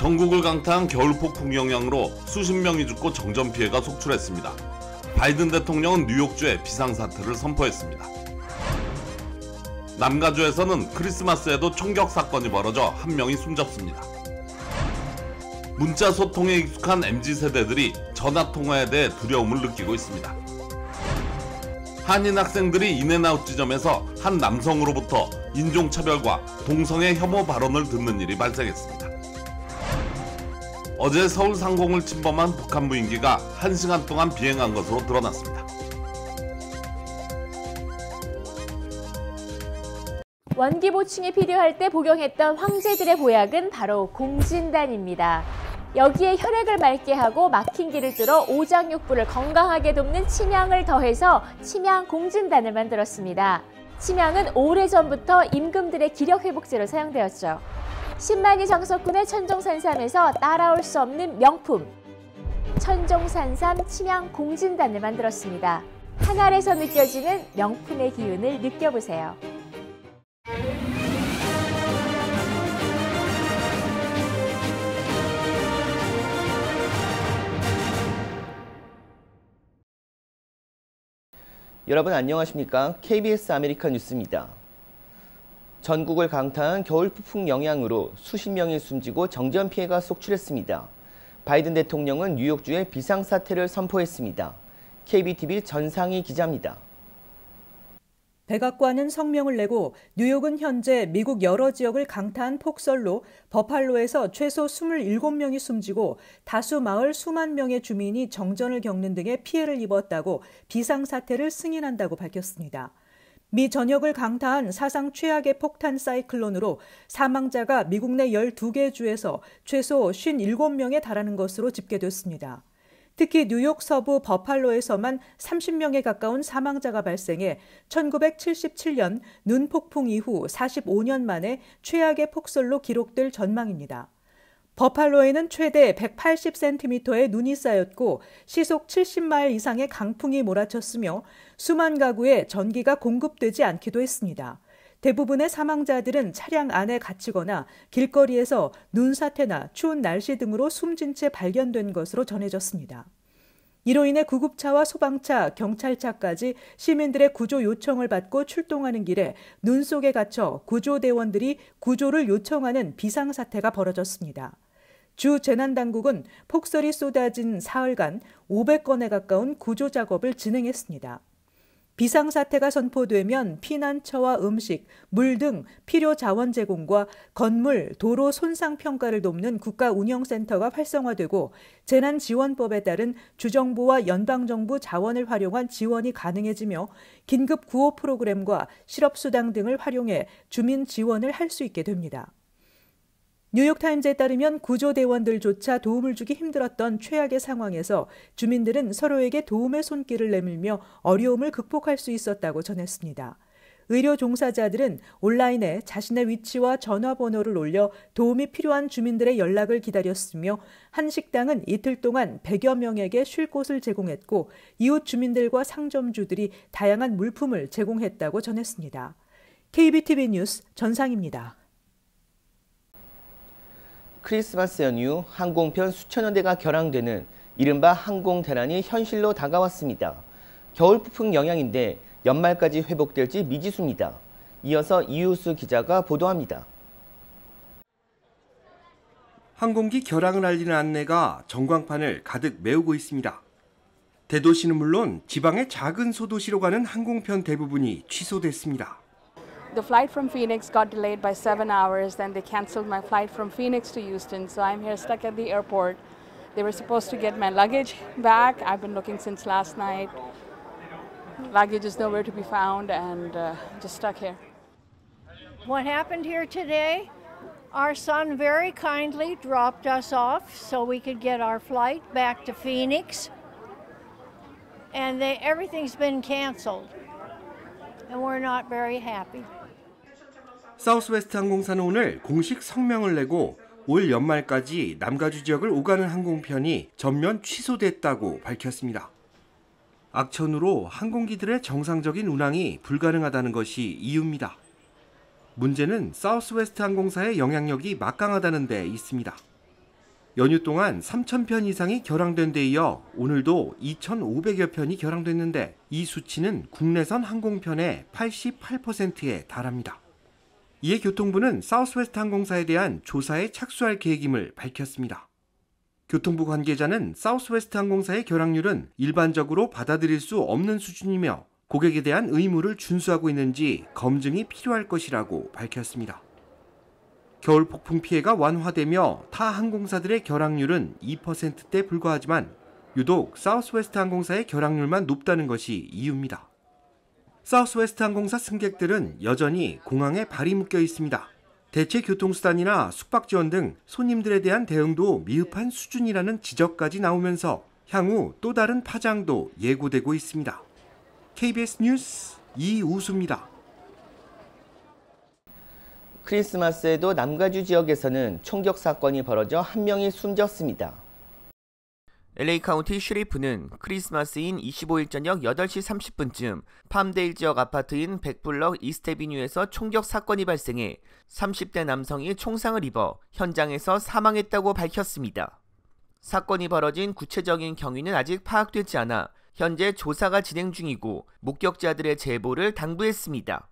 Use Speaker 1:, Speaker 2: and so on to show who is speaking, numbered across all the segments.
Speaker 1: 전국을 강타한 겨울 폭풍 영향으로 수십 명이 죽고 정전 피해가 속출했습니다. 바이든 대통령은 뉴욕주에 비상사태를 선포했습니다. 남가주에서는 크리스마스에도 총격 사건이 벌어져 한 명이 숨졌습니다. 문자 소통에 익숙한 MZ 세대들이 전화 통화에 대해 두려움을 느끼고 있습니다. 한인 학생들이 인앤아웃 지점에서 한 남성으로부터 인종차별과
Speaker 2: 동성애 혐오
Speaker 1: 발언을 듣는 일이 발생했습니다. 어제 서울 상공을 침범한 북한 무인기가 1시간 동안 비행한 것으로 드러났습니다.
Speaker 3: 원기 보충이 필요할 때 복용했던 황제들의 보약은 바로 공진단입니다. 여기에 혈액을 맑게 하고 막힌 기를 뚫어 오장육부를 건강하게 돕는 침향을 더해서 침향 공진단을 만들었습니다. 침향은 오래전부터 임금들의 기력 회복제로 사용되었죠. 10만이 정석군의 천종산삼에서 따라올 수 없는 명품 천종산삼 침향 공진단을 만들었습니다. 한 알에서 느껴지는 명품의 기운을 느껴보세요.
Speaker 4: 여러분 안녕하십니까? KBS 아메리카 뉴스입니다. 전국을 강타한 겨울 폭풍 영향으로 수십 명이 숨지고 정전 피해가 속출했습니다. 바이든 대통령은 뉴욕주에 비상사태를 선포했습니다. KBTV 전상희 기자입니다. 백악관은 성명을 내고 뉴욕은 현재 미국 여러 지역을 강타한
Speaker 5: 폭설로 버팔로에서 최소 27명이 숨지고 다수 마을 수만 명의 주민이 정전을 겪는 등의 피해를 입었다고 비상사태를 승인한다고 밝혔습니다. 미 전역을 강타한 사상 최악의 폭탄 사이클론으로 사망자가 미국 내 12개 주에서 최소 57명에 달하는 것으로 집계됐습니다. 특히 뉴욕 서부 버팔로에서만 30명에 가까운 사망자가 발생해 1977년 눈 폭풍 이후 45년 만에 최악의 폭설로 기록될 전망입니다. 버팔로에는 최대 180cm의 눈이 쌓였고 시속 70마일 이상의 강풍이 몰아쳤으며 수만 가구에 전기가 공급되지 않기도 했습니다. 대부분의 사망자들은 차량 안에 갇히거나 길거리에서 눈사태나 추운 날씨 등으로 숨진 채 발견된 것으로 전해졌습니다. 이로 인해 구급차와 소방차, 경찰차까지 시민들의 구조 요청을 받고 출동하는 길에 눈 속에 갇혀 구조대원들이 구조를 요청하는 비상사태가 벌어졌습니다. 주 재난당국은 폭설이 쏟아진 사흘간 500건에 가까운 구조 작업을 진행했습니다. 비상사태가 선포되면 피난처와 음식, 물 등 필요 자원 제공과 건물, 도로 손상 평가를 돕는 국가운영센터가 활성화되고 재난지원법에 따른 주정부와 연방정부 자원을 활용한 지원이 가능해지며 긴급 구호 프로그램과 실업수당 등을 활용해 주민 지원을 할 수 있게 됩니다. 뉴욕타임즈에 따르면 구조대원들조차 도움을 주기 힘들었던 최악의 상황에서 주민들은 서로에게 도움의 손길을 내밀며 어려움을 극복할 수 있었다고 전했습니다. 의료 종사자들은 온라인에 자신의 위치와 전화번호를 올려 도움이 필요한 주민들의 연락을 기다렸으며 한 식당은 이틀 동안 100여 명에게 쉴 곳을 제공했고 이웃 주민들과 상점주들이 다양한 물품을 제공했다고 전했습니다. KBTV 뉴스 전상입니다.
Speaker 4: 크리스마스 연휴 항공편 수천여 대가 결항되는 이른바 항공 대란이 현실로 다가왔습니다. 겨울 폭풍 영향인데 연말까지 회복될지 미지수입니다. 이어서 이우수 기자가 보도합니다.
Speaker 6: 항공기 결항을 알리는 안내가 전광판을 가득 메우고 있습니다. 대도시는 물론 지방의 작은 소도시로 가는 항공편 대부분이 취소됐습니다.
Speaker 5: the flight from Phoenix got delayed by seven hours. Then they canceled my flight from Phoenix to Houston. So I'm here stuck at the airport. They were supposed to get my luggage back. I've been looking since last night. Luggage is nowhere to be found and uh, just stuck here.
Speaker 7: What happened here today? Our son very kindly dropped us off so we could get our flight back to Phoenix. And they, everything's been canceled. And we're not very happy.
Speaker 6: 사우스웨스트 항공사는 오늘 공식 성명을 내고 올 연말까지 남가주 지역을 오가는 항공편이 전면 취소됐다고 밝혔습니다. 악천후로 항공기들의 정상적인 운항이 불가능하다는 것이 이유입니다. 문제는 사우스웨스트 항공사의 영향력이 막강하다는 데 있습니다. 연휴 동안 3,000편 이상이 결항된 데 이어 오늘도 2,500여 편이 결항됐는데 이 수치는 국내선 항공편의 88%에 달합니다. 이에 교통부는 사우스웨스트 항공사에 대한 조사에 착수할 계획임을 밝혔습니다. 교통부 관계자는 사우스웨스트 항공사의 결항률은 일반적으로 받아들일 수 없는 수준이며 고객에 대한 의무를 준수하고 있는지 검증이 필요할 것이라고 밝혔습니다. 겨울 폭풍 피해가 완화되며 타 항공사들의 결항률은 2%대 불과하지만 유독 사우스웨스트 항공사의 결항률만 높다는 것이 이유입니다. 사우스웨스트 항공사 승객들은 여전히 공항에 발이 묶여 있습니다. 대체 교통수단이나 숙박 지원 등 손님들에 대한 대응도 미흡한 수준이라는 지적까지 나오면서 향후 또 다른 파장도 예고되고 있습니다. KBS 뉴스 이우수입니다. 크리스마스에도 남가주
Speaker 4: 지역에서는 총격 사건이 벌어져 한 명이 숨졌습니다. LA 카운티 슈리프는 크리스마스인 25일 저녁 8시 30분쯤 팜데일 지역 아파트인 백블럭 이스테비뉴에서 총격 사건이 발생해 30대 남성이 총상을 입어 현장에서 사망했다고 밝혔습니다. 사건이 벌어진 구체적인 경위는 아직 파악되지 않아 현재 조사가 진행 중이고 목격자들의 제보를 당부했습니다.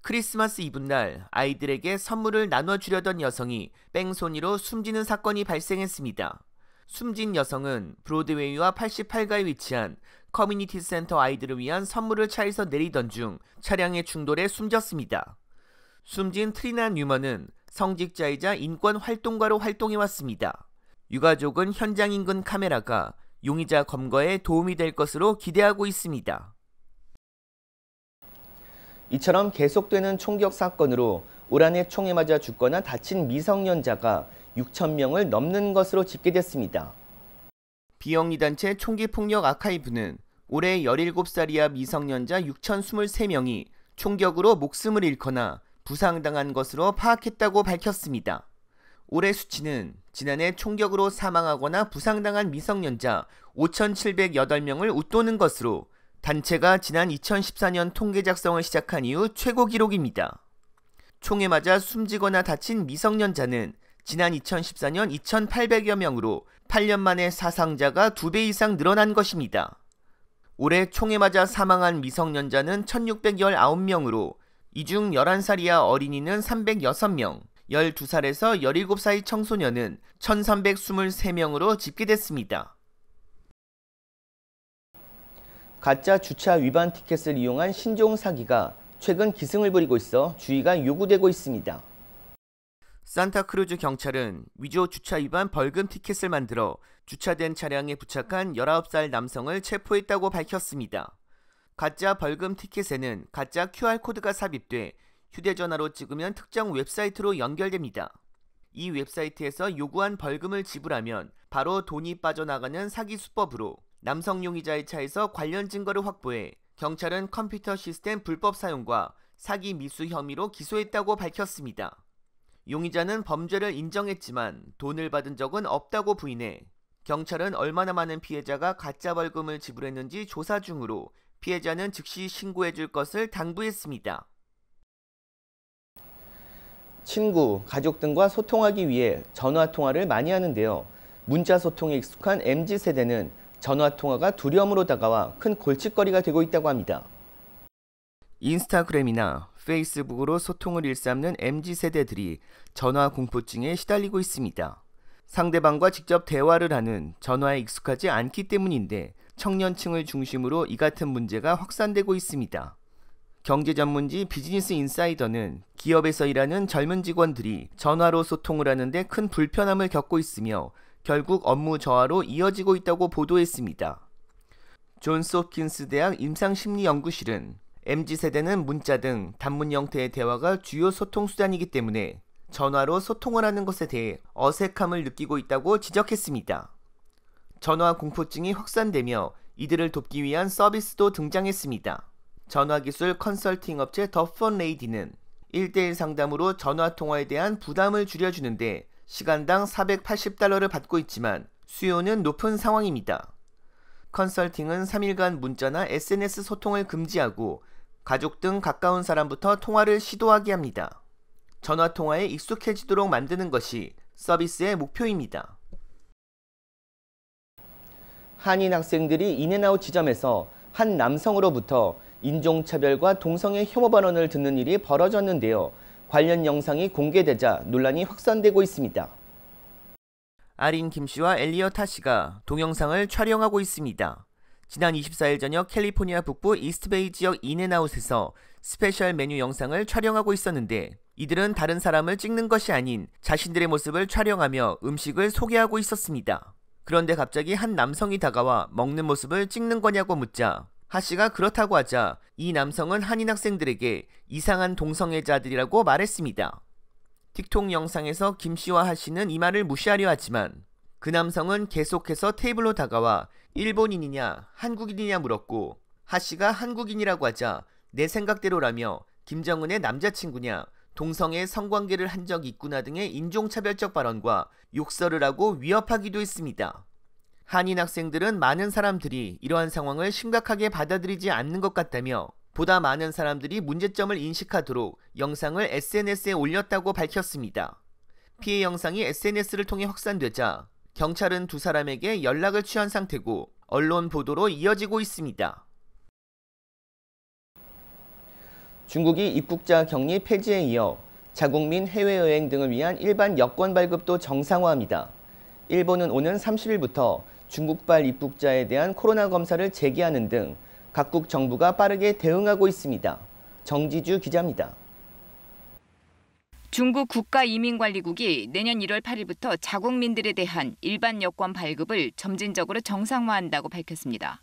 Speaker 4: 크리스마스 이브날 아이들에게 선물을 나눠주려던 여성이 뺑소니로 숨지는 사건이 발생했습니다. 숨진 여성은 브로드웨이와 88가에 위치한 커뮤니티 센터 아이들을 위한 선물을 차에서 내리던 중 차량의 충돌에 숨졌습니다. 숨진 트리나 뉴먼은 성직자이자 인권 활동가로 활동해왔습니다. 유가족은 현장 인근 카메라가 용의자 검거에 도움이 될 것으로 기대하고 있습니다. 이처럼 계속되는 총격 사건으로 올 한해 총에 맞아 죽거나 다친 미성년자가 6천 명을 넘는 것으로 집계됐습니다. 비영리단체 총기폭력 아카이브는 올해 17살 이하 미성년자 6,023명이 총격으로 목숨을 잃거나 부상당한 것으로 파악했다고 밝혔습니다. 올해 수치는 지난해 총격으로 사망하거나 부상당한 미성년자 5,708명을 웃도는 것으로 단체가 지난 2014년 통계 작성을 시작한 이후 최고 기록입니다. 총에 맞아 숨지거나 다친 미성년자는 지난 2014년 2,800여 명으로 8년 만에 사상자가 2배 이상 늘어난 것입니다. 올해 총에 맞아 사망한 미성년자는 1,619명으로 이 중 11살 이하 어린이는 306명, 12살에서 17살 청소년은 1,323명으로 집계됐습니다. 가짜 주차 위반 티켓을 이용한 신종 사기가 최근 기승을 부리고 있어 주의가 요구되고 있습니다. 산타크루즈 경찰은 위조 주차 위반 벌금 티켓을 만들어 주차된 차량에 부착한 19살 남성을 체포했다고 밝혔습니다. 가짜 벌금 티켓에는 가짜 QR코드가 삽입돼 휴대전화로 찍으면 특정 웹사이트로 연결됩니다. 이 웹사이트에서 요구한 벌금을 지불하면 바로 돈이 빠져나가는 사기 수법으로 남성 용의자의 차에서 관련 증거를 확보해 경찰은 컴퓨터 시스템 불법 사용과 사기 미수 혐의로 기소했다고 밝혔습니다. 용의자는 범죄를 인정했지만 돈을 받은 적은 없다고 부인해 경찰은 얼마나 많은 피해자가 가짜 벌금을 지불했는지 조사 중으로 피해자는 즉시 신고해 줄 것을 당부했습니다. 친구, 가족 등과 소통하기 위해 전화 통화를 많이 하는데요. 문자 소통에 익숙한 MZ 세대는 전화 통화가 두려움으로 다가와 큰 골칫거리가 되고 있다고 합니다. 인스타그램이나 페이스북으로 소통을 일삼는 MZ세대들이 전화 공포증에 시달리고 있습니다. 상대방과 직접 대화를 하는 전화에 익숙하지 않기 때문인데 청년층을 중심으로 이 같은 문제가 확산되고 있습니다. 경제 전문지 비즈니스 인사이더는 기업에서 일하는 젊은 직원들이 전화로 소통을 하는데 큰 불편함을 겪고 있으며 결국 업무 저하로 이어지고 있다고 보도했습니다. 존소킨스 대학 임상심리연구실은 MZ세대는 문자 등 단문 형태의 대화가 주요 소통수단이기 때문에 전화로 소통을 하는 것에 대해 어색함을 느끼고 있다고 지적했습니다. 전화 공포증이 확산되며 이들을 돕기 위한 서비스도 등장했습니다. 전화기술 컨설팅 업체 더펀레이디는 1대1 상담으로 전화통화에 대한 부담을 줄여주는데 시간당 480달러를 받고 있지만 수요는 높은 상황입니다. 컨설팅은 3일간 문자나 SNS 소통을 금지하고 가족 등 가까운 사람부터 통화를 시도하게 합니다. 전화 통화에 익숙해지도록 만드는 것이 서비스의 목표입니다. 한인 학생들이 인앤아웃 지점에서 한 남성으로부터 인종차별과 동성애 혐오 발언을 듣는 일이 벌어졌는데요. 관련 영상이 공개되자 논란이 확산되고 있습니다. 아린 김 씨와 엘리어타 씨가 동영상을 촬영하고 있습니다. 지난 24일 저녁 캘리포니아 북부 이스트베이 지역 인앤아웃에서 스페셜 메뉴 영상을 촬영하고 있었는데 이들은 다른 사람을 찍는 것이 아닌 자신들의 모습을 촬영하며 음식을 소개하고 있었습니다. 그런데 갑자기 한 남성이 다가와 먹는 모습을 찍는 거냐고 묻자 하씨가 그렇다고 하자 이 남성은 한인 학생들에게 이상한 동성애자들이라고 말했습니다. 틱톡 영상에서 김씨와 하씨는 이 말을 무시하려 하지만 그 남성은 계속해서 테이블로 다가와 일본인이냐 한국인이냐 물었고 하씨가 한국인이라고 하자 내 생각대로라며 김정은의 남자친구냐 동성애 성관계를 한 적 있구나 등의 인종차별적 발언과 욕설을 하고 위협하기도 했습니다. 한인 학생들은 많은 사람들이 이러한 상황을 심각하게 받아들이지 않는 것 같다며 보다 많은 사람들이 문제점을 인식하도록 영상을 SNS에 올렸다고 밝혔습니다. 피해 영상이 SNS를 통해 확산되자 경찰은 두 사람에게 연락을 취한 상태고 언론 보도로 이어지고 있습니다. 중국이 입국자 격리 폐지에 이어 자국민 해외여행 등을 위한 일반 여권 발급도 정상화합니다. 일본은 오는 30일부터 중국발 입국자에 대한 코로나 검사를 재개하는 등 각국 정부가 빠르게 대응하고 있습니다. 정지주 기자입니다.
Speaker 8: 중국 국가이민관리국이 내년 1월 8일부터 자국민들에 대한 일반 여권 발급을 점진적으로 정상화한다고 밝혔습니다.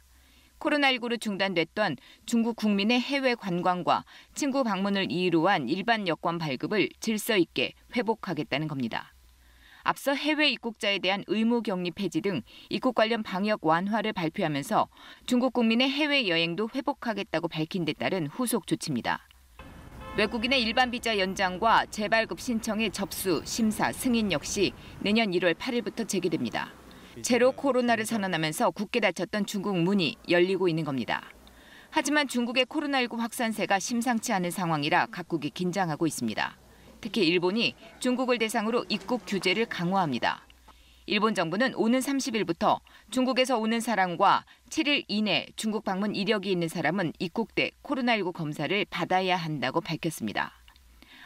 Speaker 8: 코로나19로 중단됐던 중국 국민의 해외 관광과 친구 방문을 이유로 한 일반 여권 발급을 질서 있게 회복하겠다는 겁니다. 앞서 해외 입국자에 대한 의무 격리 폐지 등 입국 관련 방역 완화를 발표하면서 중국 국민의 해외 여행도 회복하겠다고 밝힌 데 따른 후속 조치입니다. 외국인의 일반 비자 연장과 재발급 신청의 접수, 심사, 승인 역시 내년 1월 8일부터 재개됩니다. 제로 코로나를 선언하면서 굳게 닫혔던 중국 문이 열리고 있는 겁니다. 하지만 중국의 코로나19 확산세가 심상치 않은 상황이라 각국이 긴장하고 있습니다. 특히 일본이 중국을 대상으로 입국 규제를 강화합니다. 일본 정부는 오는 30일부터 중국에서 오는 사람과 7일 이내 중국 방문 이력이 있는 사람은 입국 때 코로나19 검사를 받아야 한다고 밝혔습니다.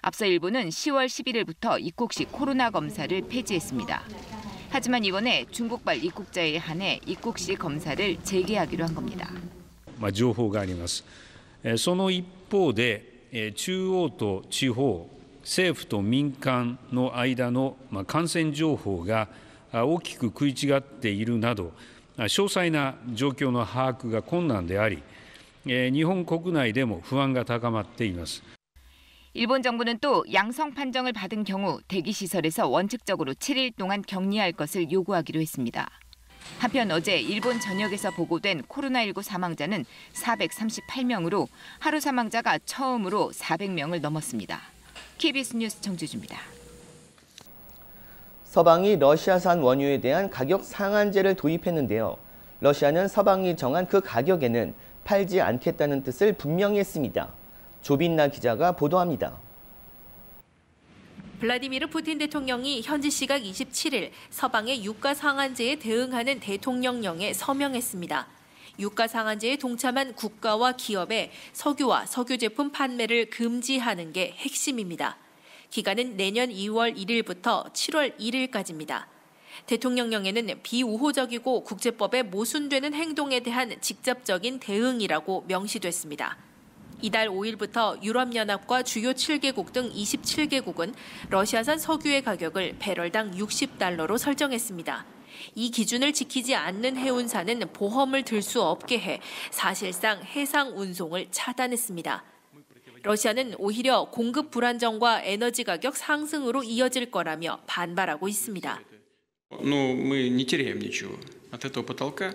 Speaker 8: 앞서 일본은 10월 11일부터 입국시 코로나 검사를 폐지했습니다. 하지만 이번에 중국발 입국자에 한해 입국시 검사를 재개하기로 한 겁니다.
Speaker 1: 정보가 있습니다. その一方で中央と地方政府と民間の間の感染情報が大きく食い違っているなど詳細な状況の把握が困難であり日本国内でも不安が高まっています。 아, 아, 예,
Speaker 8: 일본 정부는 또 양성 판정을 받은 경우 대기 시설에서 원칙적으로 7일 동안 격리할 것을 요구하기로 했습니다. 한편 어제 일본 전역에서 보고된 코로나19 사망자는 438명으로 하루 사망자가 처음으로 400명을 넘었습니다. KBS 뉴스 정주주입니다.
Speaker 4: 서방이 러시아산 원유에 대한 가격 상한제를 도입했는데요. 러시아는 서방이 정한 그 가격에는 팔지 않겠다는 뜻을 분명히 했습니다. 조빈나 기자가 보도합니다.
Speaker 7: 블라디미르 푸틴 대통령이 현지 시각 27일 서방의 유가 상한제에 대응하는 대통령령에 서명했습니다. 유가 상한제에 동참한 국가와 기업의 석유와 석유 제품 판매를 금지하는 게 핵심입니다. 기간은 내년 2월 1일부터 7월 1일까지입니다. 대통령령에는 비우호적이고 국제법에 모순되는 행동에 대한 직접적인 대응이라고 명시됐습니다. 이달 5일부터 유럽연합과 주요 7개국 등 27개국은 러시아산 석유의 가격을 배럴당 60달러로 설정했습니다. 이 기준을 지키지 않는 해운사는 보험을 들 수 없게 해 사실상 해상 운송을 차단했습니다. 러시아는 오히려 공급 불안정과 에너지 가격 상승으로 이어질 거라며 반발하고 있습니다.
Speaker 1: Ну, мы не теряем ничего от этого потолка,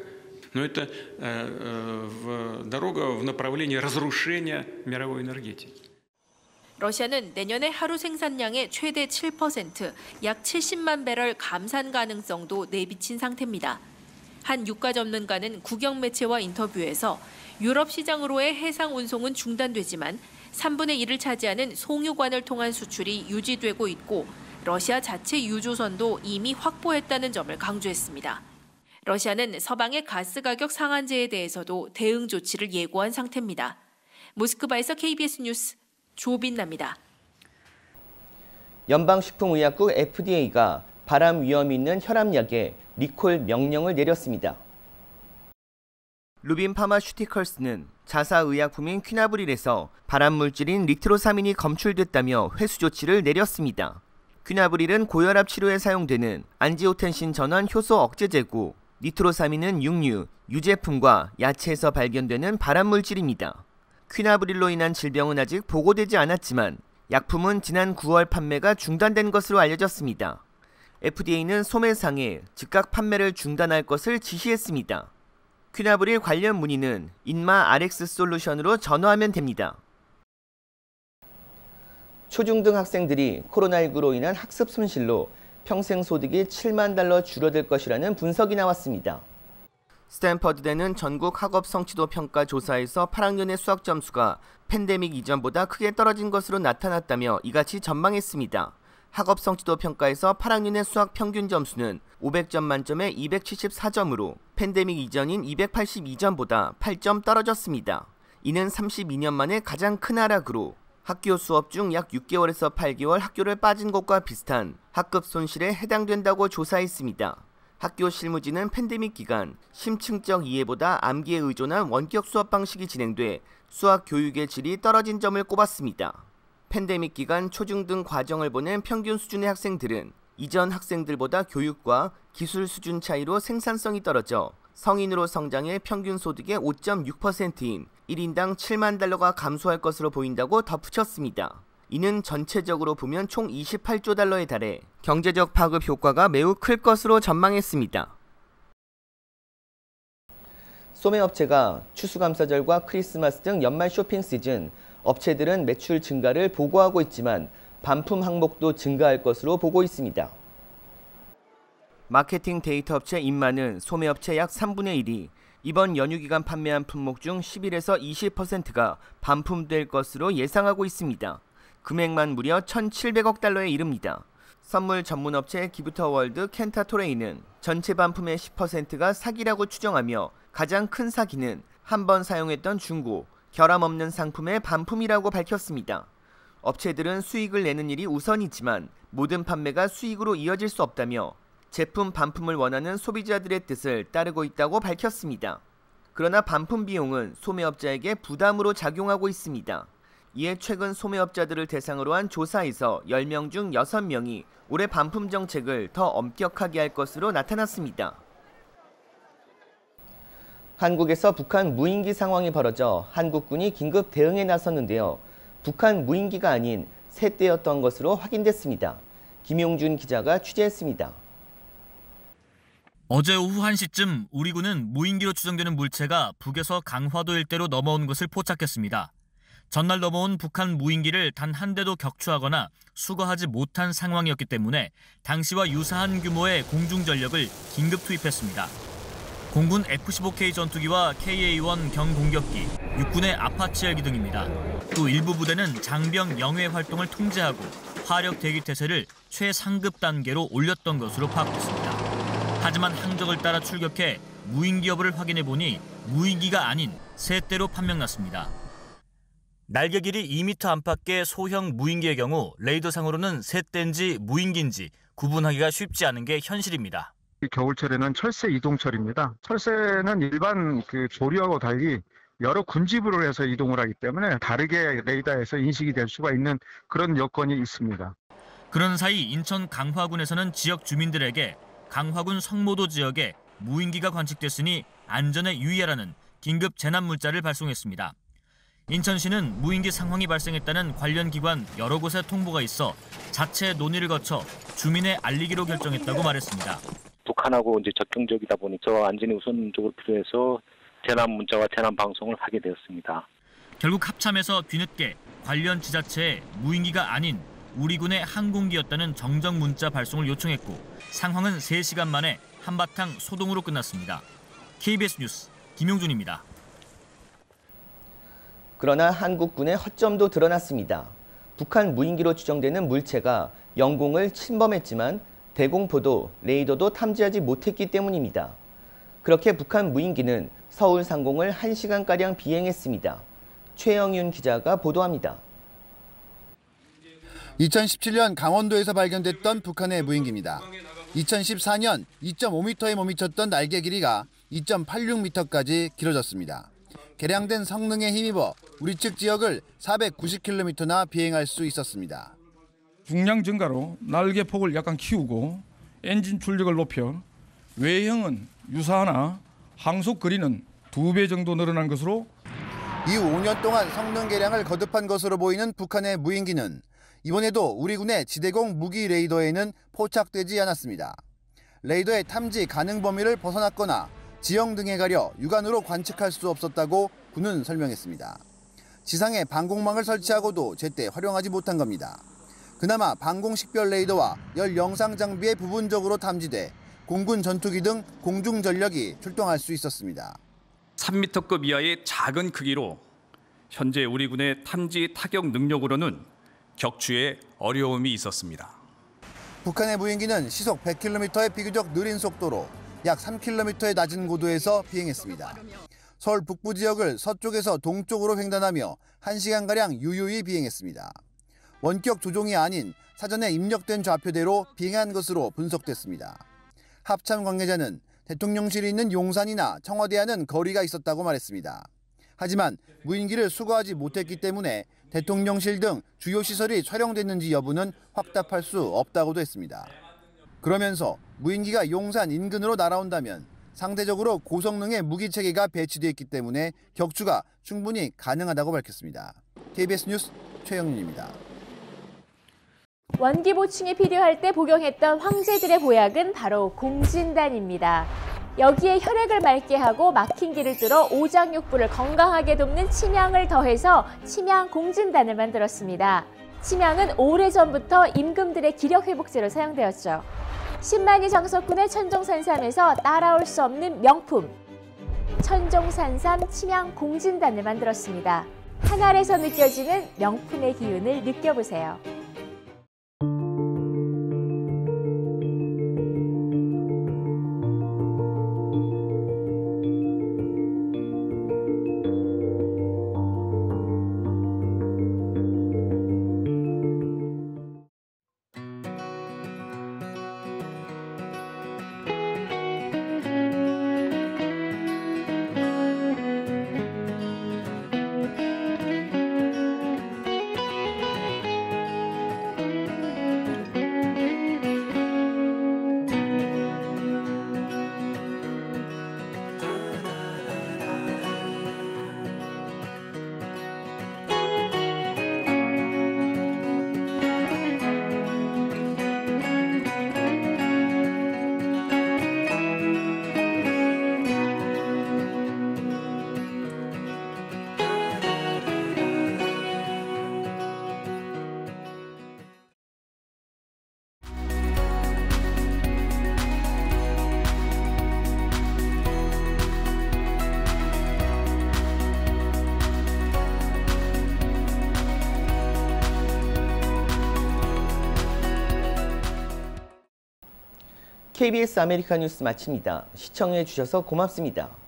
Speaker 1: но это э, э, дорога в направлении разрушения
Speaker 6: мировой энергетики.
Speaker 7: 러시아는 내년에 하루 생산량의 최대 7%, 약 70만 배럴 감산 가능성도 내비친 상태입니다. 한 유가 전문가는 국영 매체와 인터뷰에서 유럽 시장으로의 해상 운송은 중단되지만 3분의 1을 차지하는 송유관을 통한 수출이 유지되고 있고 러시아 자체 유조선도 이미 확보했다는 점을 강조했습니다. 러시아는 서방의 가스 가격 상한제에 대해서도 대응 조치를 예고한 상태입니다. 모스크바에서 KBS 뉴스 조빈나입니다.
Speaker 4: 연방식품의약국 FDA가 발암 위험 있는 혈압약에 리콜 명령을 내렸습니다. 루빈 파마슈티컬스는 자사의약품인 퀴나브릴에서 발암물질인 리트로사민이 검출됐다며 회수 조치를 내렸습니다. 퀴나브릴은 고혈압 치료에 사용되는 안지오텐신 전환 효소 억제제고 니트로사민은 육류, 유제품과 야채에서 발견되는 발암물질입니다. 퀴나브릴로 인한 질병은 아직 보고되지 않았지만 약품은 지난 9월 판매가 중단된 것으로 알려졌습니다. FDA는 소매상에 즉각 판매를 중단할 것을 지시했습니다. 퀸나브릴 관련 문의는 인마 RX 솔루션으로 전화하면 됩니다. 초중등 학생들이 코로나19로 인한 학습 손실로 평생 소득이 7만 달러 줄어들 것이라는 분석이 나왔습니다. 스탠퍼드대는 전국 학업 성취도 평가 조사에서 8학년의 수학 점수가 팬데믹 이전보다 크게 떨어진 것으로 나타났다며 이같이 전망했습니다. 학업 성취도 평가에서 8학년의 수학 평균 점수는 500점 만점에 274점으로 팬데믹 이전인 282점보다 8점 떨어졌습니다. 이는 32년 만에 가장 큰 하락으로 학교 수업 중 약 6개월에서 8개월 학교를 빠진 것과 비슷한 학급 손실에 해당된다고 조사했습니다. 학교 실무진은 팬데믹 기간 심층적 이해보다 암기에 의존한 원격 수업 방식이 진행돼 수학 교육의 질이 떨어진 점을 꼽았습니다. 팬데믹 기간 초중등 과정을 보낸 평균 수준의 학생들은 이전 학생들보다 교육과 기술 수준 차이로 생산성이 떨어져 성인으로 성장해 평균 소득의 5.6%인 1인당 7만 달러가 감소할 것으로 보인다고 덧붙였습니다. 이는 전체적으로 보면 총 28조 달러에 달해 경제적 파급 효과가 매우 클 것으로 전망했습니다. 소매업체가 추수감사절과 크리스마스 등 연말 쇼핑 시즌, 업체들은 매출 증가를 보고하고 있지만 반품 항목도 증가할 것으로 보고 있습니다. 마케팅 데이터 업체 인마는 소매업체 약 3분의 1이 이번 연휴 기간 판매한 품목 중 10에서 20%가 반품될 것으로 예상하고 있습니다. 금액만 무려 1,700억 달러에 이릅니다. 선물 전문 업체 기부터 월드 켄타토레이는 전체 반품의 10%가 사기라고 추정하며 가장 큰 사기는 한 번 사용했던 중고, 결함 없는 상품의 반품이라고 밝혔습니다. 업체들은 수익을 내는 일이 우선이지만 모든 판매가 수익으로 이어질 수 없다며 제품 반품을 원하는 소비자들의 뜻을 따르고 있다고 밝혔습니다. 그러나 반품 비용은 소매업자에게 부담으로 작용하고 있습니다. 이에 최근 소매업자들을 대상으로 한 조사에서 10명 중 6명이 올해 반품 정책을 더 엄격하게 할 것으로 나타났습니다. 한국에서 북한 무인기 상황이 벌어져 한국군이 긴급 대응에 나섰는데요. 북한 무인기가 아닌 새떼였던 것으로 확인됐습니다. 김용준 기자가 취재했습니다.
Speaker 1: 어제 오후 1시쯤 우리 군은 무인기로 추정되는 물체가 북에서 강화도 일대로 넘어온 것을 포착했습니다. 전날 넘어온 북한 무인기를 단 한 대도 격추하거나 수거하지 못한 상황이었기 때문에 당시와 유사한 규모의 공중 전력을 긴급 투입했습니다. 공군 F-15K 전투기와 KA-1 경공격기, 육군의 아파치 헬기 등입니다. 또 일부 부대는 장병 영해 활동을 통제하고 화력 대기 태세를 최상급 단계로 올렸던 것으로 파악됐습니다. 하지만 항적을 따라 출격해 무인기 여부를 확인해 보니 무인기가 아닌 새대로 판명났습니다. 날개 길이 2m 안팎의 소형 무인기의 경우 레이더상으로는 새대인지 무인기인지 구분하기가 쉽지 않은 게 현실입니다.
Speaker 6: 겨울철에는 철새 이동철입니다. 철새는 일반 그 조류하고 달리 여러 군집으로 해서 이동을 하기 때문에 다르게 레이더에서 인식이 될 수가 있는 그런 여건이 있습니다.
Speaker 1: 그런 사이 인천 강화군에서는 지역 주민들에게 강화군 성모도 지역에 무인기가 관측됐으니 안전에 유의하라는 긴급 재난 문자를 발송했습니다. 인천시는 무인기 상황이 발생했다는 관련 기관 여러 곳에 통보가 있어 자체 논의를 거쳐 주민에 알리기로 결정했다고 말했습니다.
Speaker 6: 북한하고 이제 적경적이다보니저 안전이 우선적으로
Speaker 1: 필요해서 재난 문자와 재난 방송을 하게 되었습니다. 결국 합참에서 뒤늦게 관련 지자체에 무인기가 아닌 우리 군의 항공기였다는 정정 문자 발송을 요청했고 상황은 3시간 만에 한바탕 소동으로 끝났습니다. KBS 뉴스 김용준입니다. 그러나 한국군의
Speaker 4: 허점도 드러났습니다. 북한 무인기로 추정되는 물체가 영공을 침범했지만 대공포도 레이더도 탐지하지 못했기 때문입니다. 그렇게 북한 무인기는 서울 상공을 1시간가량 비행했습니다. 최영윤 기자가
Speaker 2: 보도합니다. 2017년 강원도에서 발견됐던 북한의 무인기입니다. 2014년 2.5m에 못 미쳤던 날개 길이가 2.86m까지 길어졌습니다. 개량된 성능에 힘입어 우리 측 지역을 490km나 비행할 수 있었습니다. 중량 증가로 날개 폭을 약간 키우고 엔진 출력을 높여 외형은 유사하나 항속 거리는 두 배 정도 늘어난 것으로 이 5년 동안 성능 개량을 거듭한 것으로 보이는 북한의 무인기는 이번에도 우리 군의 지대공 무기 레이더에는 포착되지 않았습니다. 레이더의 탐지 가능 범위를 벗어났거나 지형 등에 가려 육안으로 관측할 수 없었다고 군은 설명했습니다. 지상에 방공망을 설치하고도 제때 활용하지 못한 겁니다. 그나마 방공식별 레이더와 열 영상 장비에 부분적으로 탐지돼 공군 전투기 등 공중 전력이 출동할 수 있었습니다.
Speaker 1: 3m급 이하의 작은 크기로 현재 우리 군의 탐지 타격 능력으로는 격추에 어려움이 있었습니다.
Speaker 2: 북한의 무인기는 시속 100km의 비교적 느린 속도로 약 3km의 낮은 고도에서 비행했습니다. 서울 북부 지역을 서쪽에서 동쪽으로 횡단하며 1시간가량 유유히 비행했습니다. 원격 조종이 아닌 사전에 입력된 좌표대로 비행한 것으로 분석됐습니다. 합참 관계자는 대통령실이 있는 용산이나 청와대와는 거리가 있었다고 말했습니다. 하지만 무인기를 수거하지 못했기 때문에 대통령실 등 주요 시설이 촬영됐는지 여부는 확답할 수 없다고도 했습니다. 그러면서 무인기가 용산 인근으로 날아온다면 상대적으로 고성능의 무기 체계가 배치돼 있기 때문에 격추가 충분히 가능하다고 밝혔습니다. KBS 뉴스 최영윤입니다.
Speaker 3: 원기 보충이 필요할 때 복용했던 황제들의 보약은 바로 공진단입니다. 여기에 혈액을 맑게 하고 막힌 기를 뚫어 오장육부를 건강하게 돕는 침향을 더해서 침향 공진단을 만들었습니다. 침향은 오래전부터 임금들의 기력 회복제로 사용되었죠. 신만이 장석군의 천종산삼에서 따라올 수 없는 명품 천종산삼 침향 공진단을 만들었습니다. 한알에서 느껴지는 명품의 기운을 느껴보세요.
Speaker 4: KBS 아메리카 뉴스 마칩니다. 시청해 주셔서 고맙습니다.